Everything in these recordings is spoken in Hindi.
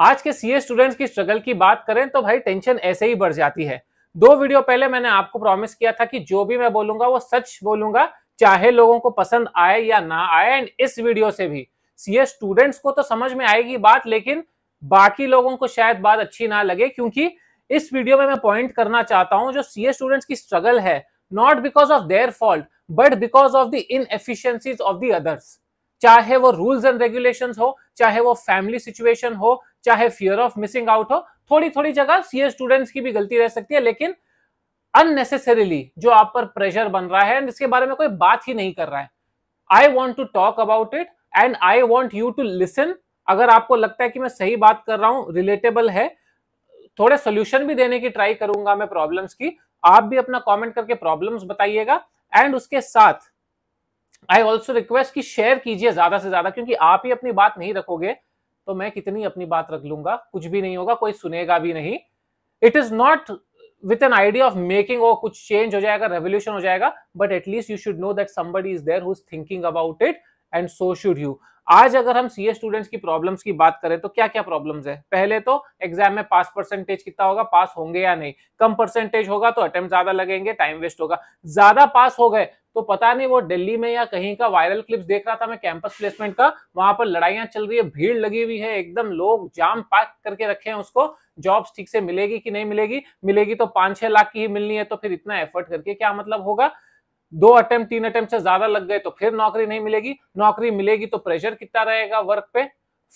आज के सीए स्टूडेंट्स की स्ट्रगल की बात करें तो भाई टेंशन ऐसे ही बढ़ जाती है दो वीडियो पहले मैंने आपको प्रॉमिस किया था कि जो भी मैं बोलूंगा वो सच बोलूंगा चाहे लोगों को पसंद आए या ना आए एंड इस वीडियो से भी सीए स्टूडेंट्स को तो समझ में आएगी बात लेकिन बाकी लोगों को शायद बात अच्छी ना लगे क्योंकि इस वीडियो में मैं पॉइंट करना चाहता हूं जो सीए स्टूडेंट्स की स्ट्रगल है not because of their fault but because of the inefficiencies of the others चाहे वो रूल्स एंड रेगुलेशंस हो चाहे वो फैमिली सिचुएशन हो चाहे फियर ऑफ मिसिंग आउट हो थोड़ी थोड़ी जगह सीए स्टूडेंट्स की भी गलती रह सकती है लेकिन अननेसेसरीली जो आप पर प्रेशर बन रहा है एंड इसके बारे में कोई बात ही नहीं कर रहा है I want to talk about it and I want you to listen अगर आपको लगता है कि मैं सही बात कर रहा हूं रिलेटेबल है थोड़े सोल्यूशन भी देने की ट्राई करूंगा मैं प्रॉब्लम्स की आप भी अपना कमेंट करके प्रॉब्लम्स बताइएगा एंड उसके साथ आई ऑल्सो रिक्वेस्ट कि शेयर कीजिए ज्यादा से ज्यादा क्योंकि आप ही अपनी बात नहीं रखोगे तो मैं कितनी अपनी बात रख लूंगा कुछ भी नहीं होगा कोई सुनेगा भी नहीं it is not with an idea of making और कुछ चेंज हो जाएगा रेवोल्यूशन हो जाएगा but at least you should know that somebody is there who is thinking about it and so should you आज अगर हम सीए स्टूडेंट्स की प्रॉब्लम्स की बात करें तो क्या क्या प्रॉब्लम्स है पहले तो एग्जाम में पास परसेंटेज कितना होगा पास होंगे या नहीं कम परसेंटेज होगा तो अटेम्प्ट ज्यादा लगेंगे टाइम वेस्ट होगा ज्यादा पास हो गए तो पता नहीं वो दिल्ली में या कहीं का वायरल क्लिप्स देख रहा था मैं कैंपस प्लेसमेंट का वहां पर लड़ाइयां चल रही है भीड़ लगी हुई है एकदम लोग जाम पैक करके रखे हैं उसको जॉब्स ठीक से मिलेगी कि नहीं मिलेगी मिलेगी तो पांच छह लाख की ही मिलनी है तो फिर इतना एफर्ट करके क्या मतलब होगा दो अटेम्प्ट तीन अटेम्प्ट से ज्यादा लग गए तो फिर नौकरी नहीं मिलेगी नौकरी मिलेगी तो प्रेशर कितना रहेगा वर्क पे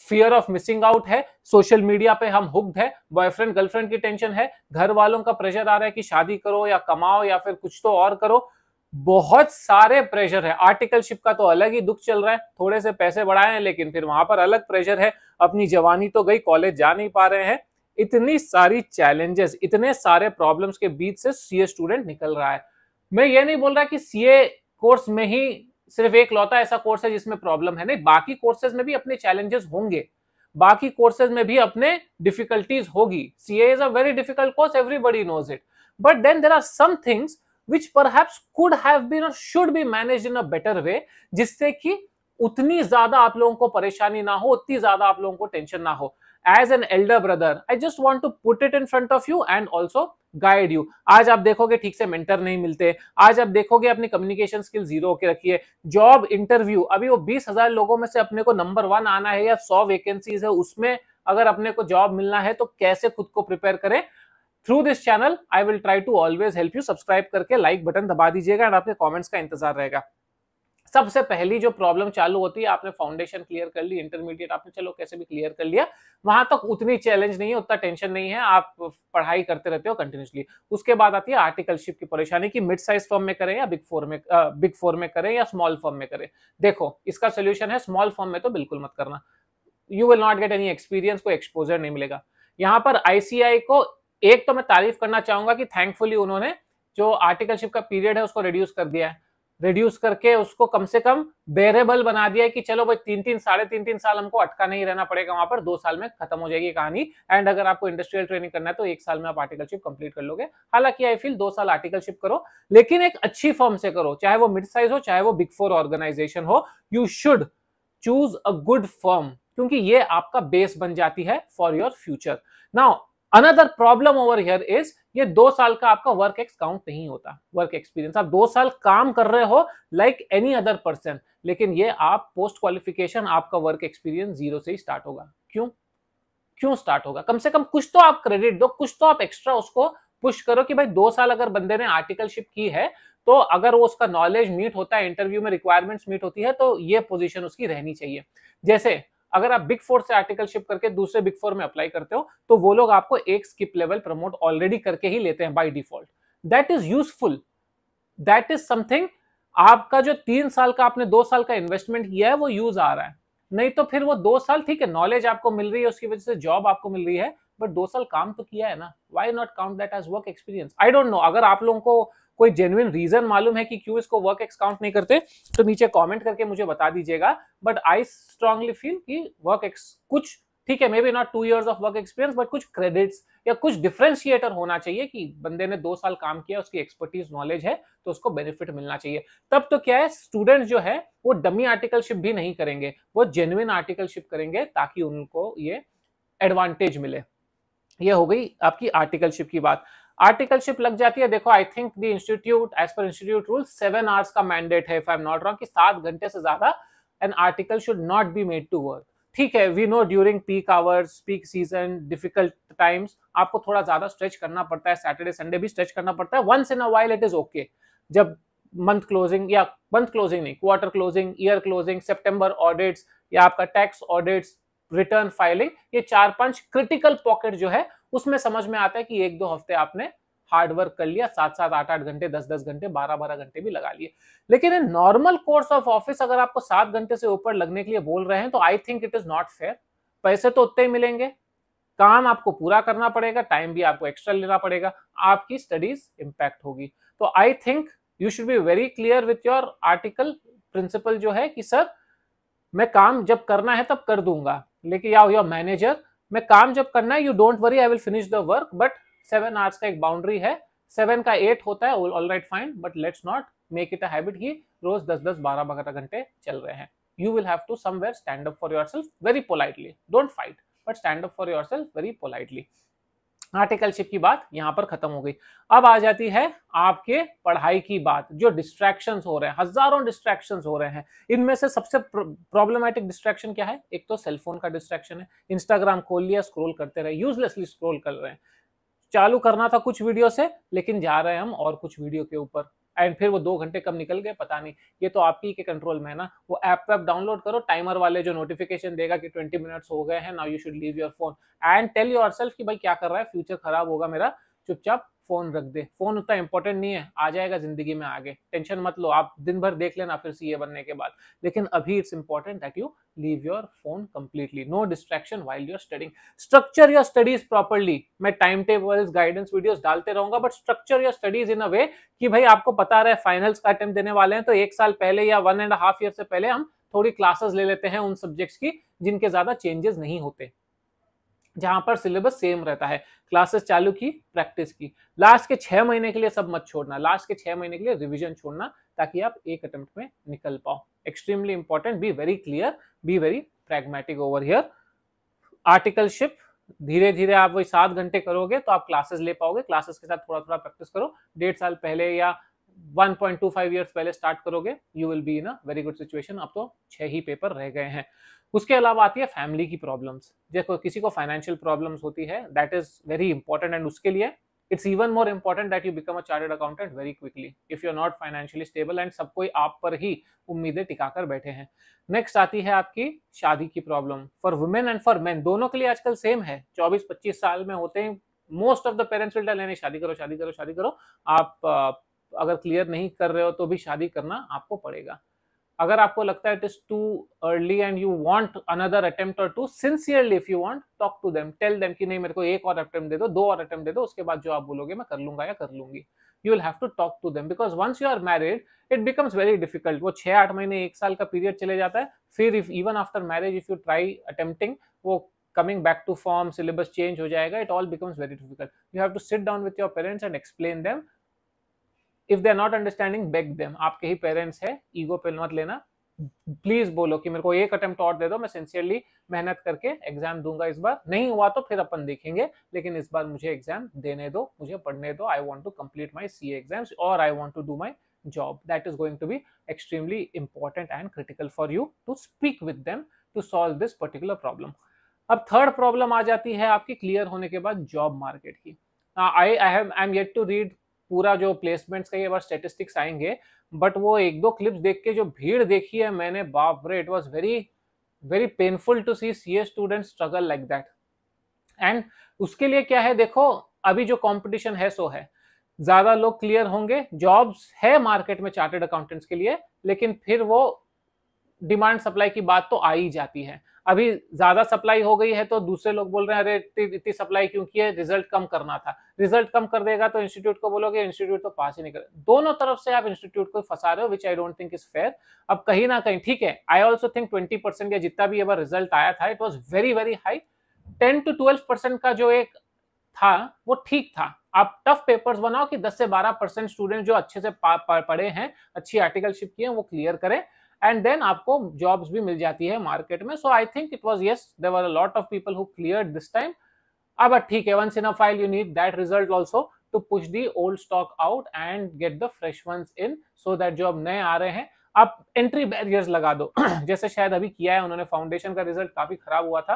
फियर ऑफ मिसिंग आउट है सोशल मीडिया पे हम हुक्ड है बॉयफ्रेंड गर्लफ्रेंड की टेंशन है घर वालों का प्रेशर आ रहा है कि शादी करो या कमाओ या फिर कुछ तो और करो बहुत सारे प्रेशर है आर्टिकलशिप का तो अलग ही दुख चल रहा है थोड़े से पैसे बढ़ाए हैं लेकिन फिर वहां पर अलग प्रेशर है अपनी जवानी तो गई कॉलेज जा नहीं पा रहे हैं इतनी सारी चैलेंजेस इतने सारे प्रॉब्लम्स के बीच से सीए स्टूडेंट निकल रहा है मैं ये नहीं बोल रहा कि सीए कोर्स में ही सिर्फ एक लौता ऐसा कोर्स है जिसमें प्रॉब्लम है नहीं बाकी कोर्सेज में भी अपने चैलेंजेस होंगे बाकी कोर्सेज में भी अपने डिफिकल्टीज होगी CA is a very difficult course everybody knows it but then there are some things which perhaps could have been और should be manage in a better way जिससे कि उतनी ज्यादा आप लोगों को परेशानी ना हो उतनी ज्यादा आप लोगों को टेंशन ना हो as an elder brother I just want to put it in front of you and also guide you आज आप देखोगे ठीक से मेंटर नहीं मिलते आज आप देखोगे अपनी कम्युनिकेशन स्किल जीरो होके रखिए जॉब इंटरव्यू अभी वो बीस हजार लोगों में से अपने को नंबर वन आना है या सौ वेकेंसीज है उसमें अगर अपने को जॉब मिलना है तो कैसे खुद को प्रिपेयर करें through this channel I will try to always help you subscribe करके लाइक बटन दबा दीजिएगा एंड आपके कॉमेंट्स का इंतजार रहेगा सबसे पहली जो प्रॉब्लम चालू होती है आपने फाउंडेशन क्लियर कर ली इंटरमीडिएट आपने चलो कैसे भी क्लियर कर लिया वहां तक उतनी चैलेंज नहीं है उतना टेंशन नहीं है आप पढ़ाई करते रहते हो कंटिन्यूसली उसके बाद आती है आर्टिकलशिप की परेशानी की मिड साइज फॉर्म में करें या बिग फोर में बिग फोर में करें या स्मॉल फॉर्म में करें देखो इसका सोल्यूशन है स्मॉल फॉर्म में तो बिल्कुल मत करना you will not get any experience को एक्सपोजर नहीं मिलेगा यहाँ पर आईसीआई को एक तो मैं तारीफ करना चाहूंगा कि थैंकफुली उन्होंने जो आर्टिकलशिप का पीरियड है उसको रिड्यूस कर दिया है रिड्यूस करके उसको कम से कम बेरेबल बना दिया कि चलो भाई तीन तीन साढ़े तीन तीन साल हमको अटका नहीं रहना पड़ेगा वहां पर दो साल में खत्म हो जाएगी कहानी एंड अगर आपको इंडस्ट्रियल ट्रेनिंग करना है तो एक साल में आप आर्टिकलशिप कंप्लीट कर लोगे हालांकि आई फील दो साल आर्टिकलशिप करो लेकिन एक अच्छी फॉर्म से करो चाहे वो मिड साइज हो चाहे वो बिग फोर ऑर्गेनाइजेशन हो you should choose a good firm क्योंकि ये आपका बेस बन जाती है for your future now another problem over here is ये दो साल का आपका वर्क एक्स काउंट नहीं होता वर्क एक्सपीरियंस आप दो साल काम कर रहे हो लाइक एनी अदर पर्सन लेकिन ये आप पोस्ट क्वालिफिकेशन आपका वर्क एक्सपीरियंस जीरो से ही स्टार्ट होगा क्यों क्यों स्टार्ट होगा कम से कम कुछ तो आप क्रेडिट दो कुछ तो आप एक्स्ट्रा उसको पुश करो कि भाई दो साल अगर बंदे ने आर्टिकलशिप की है तो अगर वो उसका नॉलेज मीट होता है इंटरव्यू में रिक्वायरमेंट्स मीट होती है तो ये पोजीशन उसकी रहनी चाहिए जैसे अगर आप बिग फोर से आर्टिकल शिप करके दूसरे बिग फोर में अप्लाई करते हो तो वो लोग आपको एक स्किप लेवल प्रमोट ऑलरेडी करके ही लेते हैं by default that is useful that is something आपका जो तीन साल का आपने दो साल का इन्वेस्टमेंट किया है वो यूज आ रहा है नहीं तो फिर वो दो साल ठीक है नॉलेज आपको मिल रही है उसकी वजह से जॉब आपको मिल रही है बट दो साल काम तो किया है ना why not count that as work experience I don't know अगर आप लोगों को कोई जेन्युन रीजन मालूम है कि क्यों इसको वर्क एक्स काउंट नहीं करते तो नीचे कॉमेंट करके मुझे बता दीजिएगा बट आई स्ट्रांगली फील कि वर्क एक्स कुछ ठीक है may be not two years of work experience but कुछ क्रेडिट्स या कुछ डिफ्रेंशिएटर होना चाहिए कि बंदे ने दो साल काम किया उसकी एक्सपर्टीज नॉलेज है तो उसको बेनिफिट मिलना चाहिए तब तो क्या है स्टूडेंट जो है वो डमी आर्टिकलशिप भी नहीं करेंगे वो जेन्युन आर्टिकलशिप करेंगे ताकि उनको ये एडवांटेज मिले ये हो गई आपकी आर्टिकलशिप की बात आर्टिकलशिप लग जाती है देखो I think the institute as per institute rule seven hours का मैंडेट है if I am not wrong कि सात घंटे से ज्यादा an article should not be made to work ठीक है we know during peak hours peak season difficult times आपको थोड़ा ज्यादा स्ट्रेच करना पड़ता है सैटरडे संडे भी स्ट्रेच करना पड़ता है once in a while it is okay जब मंथ क्लोजिंग या मंथ क्लोजिंग नहीं quarter closing year closing September audits या आपका टैक्स ऑडिट्स रिटर्न फाइलिंग ये चार पांच क्रिटिकल पॉकेट जो है उसमें समझ में आता है कि एक दो हफ्ते आपने हार्ड वर्क कर लिया सात सात आठ आठ घंटे दस दस घंटे बारह बारह घंटे भी लगा लिए लेकिन नॉर्मल कोर्स ऑफ ऑफिस अगर आपको सात घंटे से ऊपर लगने के लिए बोल रहे हैं तो I think it is not fair पैसे तो उतने ही मिलेंगे काम आपको पूरा करना पड़ेगा टाइम भी आपको एक्स्ट्रा लेना पड़ेगा आपकी स्टडीज इंपैक्ट होगी तो I think you should be very clear with your article principal जो है कि सर मैं काम जब करना है तब कर दूंगा लेकिन या योर मैनेजर मैं काम जब करना है you don't worry I will finish the work but seven hours का एक बाउंड्री है सेवन का एट होता है all right fine but let's not make it a habit ही रोज दस दस बारह बारह घंटे चल रहे हैं you will have to somewhere stand up for yourself very politely don't fight but stand up for yourself very politely articleship की बात यहाँ पर खत्म हो गई अब आ जाती है आपके पढ़ाई की बात जो डिस्ट्रैक्शन हो रहे हैं हजारों डिस्ट्रैक्शन हो रहे हैं इनमें से सबसे प्रॉब्लमेटिक डिस्ट्रैक्शन क्या है एक तो सेलफोन का डिस्ट्रैक्शन है इंस्टाग्राम खोल लिया स्क्रोल करते रहे यूजलेसली स्क्रोल कर रहे हैं चालू करना था कुछ वीडियो से लेकिन जा रहे हैं हम और कुछ वीडियो के ऊपर एंड फिर वो दो घंटे कब निकल गए पता नहीं ये तो आपकी के कंट्रोल में है ना वो ऐप वैप डाउनलोड करो टाइमर वाले जो नोटिफिकेशन देगा कि ट्वेंटी मिनट्स हो गए हैं now you should leave your phone and tell yourself कि भाई क्या कर रहा है फ्यूचर खराब होगा मेरा चुपचाप फ़ोन रख दे फ़ोन उतना इंपॉर्टेंट नहीं है आ जाएगा ज़िंदगी में आगे टेंशन मत लो आप दिन भर देख लेना फिर सीए बनने के बाद लेकिन अभी it's important that you leave your phone completely no distraction while you're studying structure your studies properly मैं टाइम टेबल गाइडेंस वीडियोस डालते रहूंगा but structure your studies in a way कि भाई आपको पता रहे फाइनल्स का अटेम्प्ट देने वाले हैं तो एक साल पहले या वन एंड हाफ ईयर से पहले हम थोड़ी क्लासेस ले लेते हैं उन सब्जेक्ट्स की जिनके ज्यादा चेंजेस नहीं होते जहां पर सिलेबस सेम रहता है क्लासेस चालू की प्रैक्टिस की लास्ट के छह महीने के लिए सब मत छोड़ना लास्ट के छह महीने के लिए रिविजन छोड़ना ताकि आप एक अटेम्प्ट में निकल पाओ extremely important be very clear be very pragmatic over here articleship धीरे धीरे आप वही सात घंटे करोगे तो आप क्लासेस ले पाओगे क्लासेस के साथ थोड़ा थोड़ा प्रैक्टिस करो डेढ़ साल पहले या 1.25 इयर्स पहले स्टार्ट करोगे you will be in a very good situation आप तो छह ही पेपर रह गए हैं उसके अलावा आती है फैमिली की प्रॉब्लम्स देखो किसी को फाइनेंशियल प्रॉब्लम्स होती है that is very important and उसके लिए it's even more important that you become a chartered accountant very quickly if you are not financially stable and सब कोई आप पर ही उम्मीदें टिकाकर बैठे हैं नेक्स्ट आती है आपकी शादी की problem for women and for man दोनों के लिए आजकल सेम है 24-25 साल में होते हैं most of the parents will tell नहीं शादी करो शादी करो शादी करो आप अगर क्लियर नहीं कर रहे हो तो भी शादी करना आपको पड़ेगा अगर आपको लगता है it is too early and you want another attempt और to sincerely if you want talk to them tell them कि नहीं मेरे को एक और अटेम्प्ट दे दो दो और अटेम्प्ट दे दो उसके बाद जो आप बोलोगे मैं कर लूंगा या कर लूंगी you will have to talk to them because once you are married it becomes very difficult वो छह आठ महीने एक साल का पीरियड चले जाता है फिर if even after marriage if you try attempting वो coming back to form syllabus change हो जाएगा it all becomes very difficult you have to sit down with your parents and explain them if they are not understanding beg them आपके ही पेरेंट्स है ईगो पे मत लेना प्लीज बोलो कि मेरे को एक अटेम्प्ट और दे दो मैं सिंसियरली मेहनत करके एग्जाम दूंगा इस बार नहीं हुआ तो फिर अपन देखेंगे लेकिन इस बार मुझे एग्जाम देने दो मुझे पढ़ने दो I want to complete my CA exams और I want to do my job that is going to be extremely important and critical for you to speak with them to solve this particular problem अब थर्ड प्रॉब्लम आ जाती है आपकी क्लियर होने के बाद जॉब मार्केट की I I have I am yet to read पूरा जो प्लेसमेंट्स का ये बार स्टेटिस्टिक्स आएंगे बट वो एक दो क्लिप्स देख के जो भीड़ देखी है मैंने बाप रे it was very very painful to see C A student struggle like that and उसके लिए क्या है देखो अभी जो कंपटीशन है सो है ज्यादा लोग क्लियर होंगे जॉब्स है मार्केट में चार्टेड अकाउंटेंट्स के लिए लेकिन फिर वो डिमांड सप्लाई की बात तो आ ही जाती है अभी ज्यादा सप्लाई हो गई है तो दूसरे लोग बोल रहे हैं अरे इतनी सप्लाई क्यों की है रिजल्ट कम करना था रिजल्ट कम कर देगा तो इंस्टीट्यूट को बोलोगे इंस्टीट्यूट तो पास ही नहीं कर दोनों तरफ से आप इंस्टीट्यूट को फंसा रहे हो which I don't think is fair अब कहीं ना कहीं ठीक है I also think twenty percent या जितना भी अब रिजल्ट आया था it was very very high ten to twelve percent का जो एक था वो ठीक था आप टफ पेपर्स बनाओ कि 10 से 12 परसेंट स्टूडेंट जो अच्छे से पढ़े हैं अच्छी आर्टिकलशिप किए हैं वो क्लियर करें एंड देन आपको जॉब्स भी मिल जाती है मार्केट में so I think it was yes there lot of people who clear this time अब ठीक है once in a while you need that result also to push the old stock out and get the fresh ones in so that जो अब नए आ रहे हैं आप एंट्री बैरियर्स लगा दो जैसे शायद अभी किया है उन्होंने फाउंडेशन का रिजल्ट काफी खराब हुआ था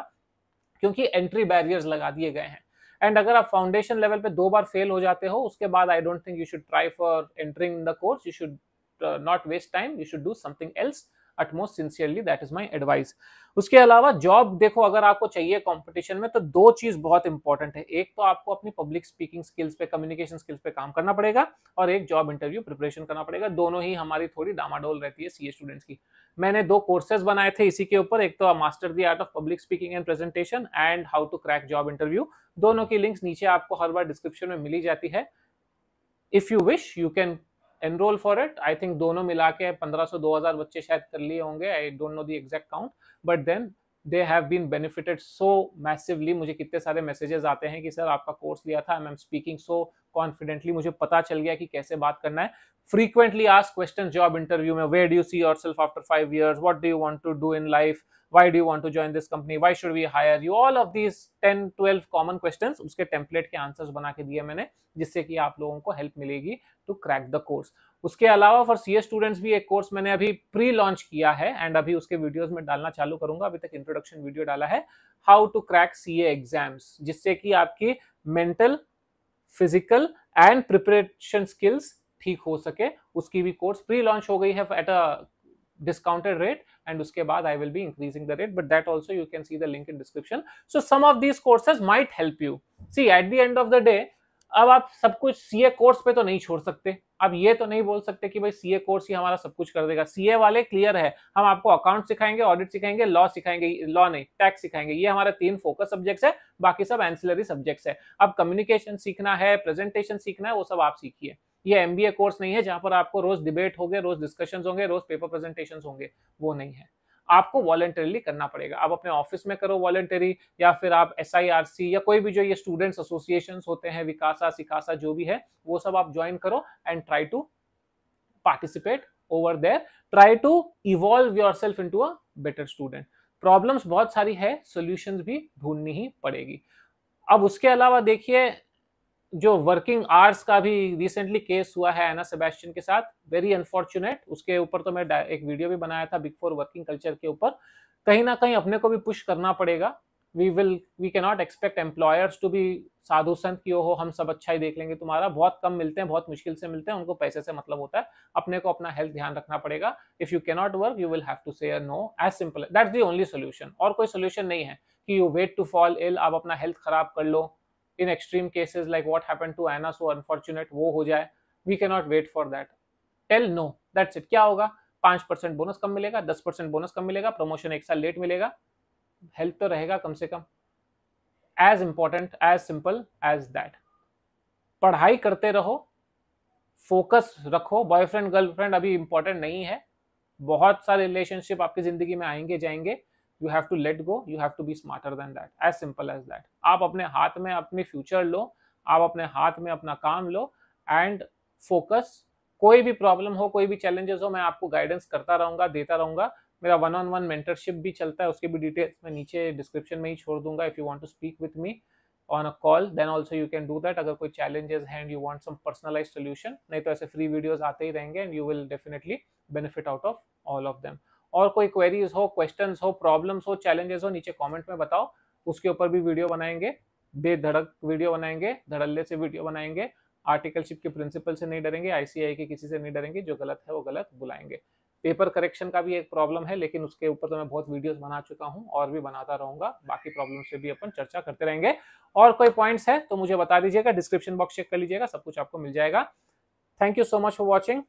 क्योंकि एंट्री बैरियर्स लगा दिए गए हैं एंड अगर आप फाउंडेशन लेवल पे दो बार फेल हो जाते हो उसके बाद I don't think you should try for entering in the course you should uh, not waste time you should do something else at most sincerely that is my advice उसके अलावा जॉब देखो अगर आपको चाहिए कंपटीशन में तो दो चीज बहुत इंपॉर्टेंट है एक तो आपको अपनी पब्लिक स्पीकिंग स्किल्स पे कम्युनिकेशन स्किल्स पे काम करना पड़ेगा और एक जॉब इंटरव्यू प्रिपरेशन करना पड़ेगा दोनों ही हमारी थोड़ी डामाडोल रहती है सीए स्टूडेंट्स की मैंने दो कोर्सेज बनाए थे इसी के ऊपर एक तो master the art of public speaking and presentation and how to crack job interview दोनों की लिंक्स नीचे आपको हर बार डिस्क्रिप्शन में मिली जाती है if you wish you can enrol for it I think दोनों मिला के पंद्रह सौ दो हज़ार बच्चे शायद कर लिए होंगे I don't know the exact count but then they have been benefited so massively मुझे कितने सारे मैसेजेस आते हैं कि सर आपका कोर्स लिया था I am speaking so confidently मुझे पता चल गया कि कैसे बात करना है frequently ask question job interview में where do you see yourself after five years what do you want to do in life why do want to join this company why should we hire you all of these ten twelve common question उसके टेम्पलेट के आंसर्स बना के दिए मैंने जिससे कि आप लोगों को हेल्प मिलेगी टू क्रैक द कोर्स उसके अलावा फॉर सी स्टूडेंट्स भी एक कोर्स मैंने अभी प्री लॉन्च किया है एंड अभी उसके वीडियोस में डालना चालू करूंगा अभी तक इंट्रोडक्शन वीडियो डाला है how to crack CA exams जिससे कि आपकी mental physical and preparation skills ठीक हो सके उसकी भी कोर्स प्री लॉन्च हो गई है at a discounted rate and उसके बाद I will be increasing the rate but that also you can see the link in description so some of these courses might help you see at the end of the day अब आप सब कुछ ए कोर्स पे तो नहीं छोड़ सकते अब ये तो नहीं बोल सकते कि भाई सीए कोर्स ही हमारा सब कुछ कर देगा सीए वाले क्लियर है हम आपको अकाउंट सिखाएंगे ऑडिट सिखाएंगे लॉ सिखाएंगे लॉ नहीं टैक्स सिखाएंगे ये हमारे तीन फोकस सब्जेक्ट्स है बाकी सब एंसिलरी सब्जेक्ट्स है अब कम्युनिकेशन सीखना है प्रेजेंटेशन सीखना है वो सब आप सीखिए ये एमबीए कोर्स नहीं है जहां पर आपको रोज डिबेट होंगे रोज डिस्कशन होंगे रोज पेपर प्रेजेंटेशन होंगे वो नहीं है आपको वॉलेंटरीली करना पड़ेगा आप अपने ऑफिस में करो वॉलेंटरी या फिर आप एस या कोई भी जो ये स्टूडेंट्स एसोसिएशन होते हैं विकासा सिकासा जो भी है वो सब आप ज्वाइन करो and try to participate over there try to evolve yourself into a better student problems बहुत सारी है सोल्यूशन भी ढूंढनी ही पड़ेगी अब उसके अलावा देखिए जो वर्किंग आर्स का भी रिसेंटली केस हुआ है एना सेबेस्टियन के साथ वेरी अनफॉर्चुनेट उसके ऊपर तो मैं एक वीडियो भी बनाया था बिग फोर वर्किंग कल्चर के ऊपर कहीं ना कहीं अपने को भी पुश करना पड़ेगा वी विल वी के नॉट एक्सपेक्ट एम्प्लॉयर्स टू भी साधु संत की हो हम सब अच्छा ही देख लेंगे तुम्हारा बहुत कम मिलते हैं बहुत मुश्किल से मिलते हैं उनको पैसे से मतलब होता है अपने को अपना हेल्थ ध्यान रखना पड़ेगा if you cannot work you will have to say no as simple that's the only solution और कोई सोल्यूशन नहीं है कि you wait to fall ill आप अपना हेल्थ खराब कर लो in extreme cases like what happen to Anna so unfortunate वो हो जाए we can not wait for that tell no that's it क्या होगा पांच परसेंट बोनस कम मिलेगा दस परसेंट बोनस कम मिलेगा प्रमोशन एक साल लेट मिलेगा हेल्प तो रहेगा कम से कम as important as simple as that पढ़ाई करते रहो फोकस रखो बॉयफ्रेंड गर्लफ्रेंड अभी इंपॉर्टेंट नहीं है बहुत सारे रिलेशनशिप आपकी जिंदगी में आएंगे जाएंगे you have to let go you have to be smarter than that as simple as that आप अपने हाथ में अपने फ्यूचर लो आप अपने हाथ में अपना काम लो एंड फोकस कोई भी प्रॉब्लम हो कोई भी चैलेंजेस हो मैं आपको गाइडेंस करता रहूंगा देता रहूंगा मेरा वन ऑन वन मेंटरशिप भी चलता है उसके भी डिटेल्स मैं नीचे डिस्क्रिप्शन में ही छोड़ दूंगा if you want to speak with me on a call then also you can do that अगर कोई चैलेंजेस हैं and you want some personalise solution नहीं तो ऐसे फ्री वीडियोज आते ही रहेंगे and you will definitely benefit out of all of them और कोई क्वेरीज हो क्वेश्चन हो प्रॉब्लम्स हो चैलेंजेस हो नीचे कॉमेंट में बताओ उसके ऊपर भी वीडियो बनाएंगे बेधड़क वीडियो बनाएंगे धड़ल्ले से वीडियो बनाएंगे आर्टिकलशिप के प्रिंसिपल से नहीं डरेंगे आईसीआई के किसी से नहीं डरेंगे जो गलत है वो गलत बुलाएंगे पेपर करेक्शन का भी एक प्रॉब्लम है लेकिन उसके ऊपर तो मैं बहुत वीडियोस बना चुका हूं और भी बनाता रहूंगा बाकी प्रॉब्लम से भी अपन चर्चा करते रहेंगे और कोई पॉइंट्स है तो मुझे बता दीजिएगा डिस्क्रिप्शन बॉक्स चेक कर लीजिएगा सब कुछ आपको मिल जाएगा thank you so much for watching